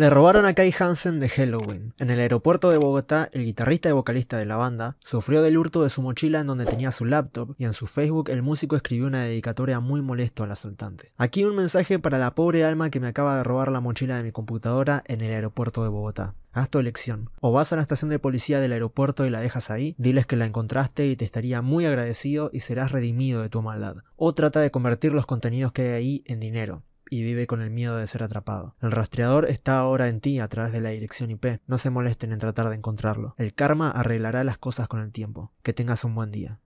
Le robaron a Kai Hansen de Halloween. En el aeropuerto de Bogotá, el guitarrista y vocalista de la banda sufrió del hurto de su mochila en donde tenía su laptop y en su Facebook el músico escribió una dedicatoria muy molesto al asaltante. Aquí un mensaje para la pobre alma que me acaba de robar la mochila de mi computadora en el aeropuerto de Bogotá. Haz tu elección. O vas a la estación de policía del aeropuerto y la dejas ahí, diles que la encontraste y te estaría muy agradecido y serás redimido de tu maldad. O trata de convertir los contenidos que hay ahí en dinero y vive con el miedo de ser atrapado. El rastreador está ahora en ti a través de la dirección IP. No se molesten en tratar de encontrarlo. El karma arreglará las cosas con el tiempo. Que tengas un buen día.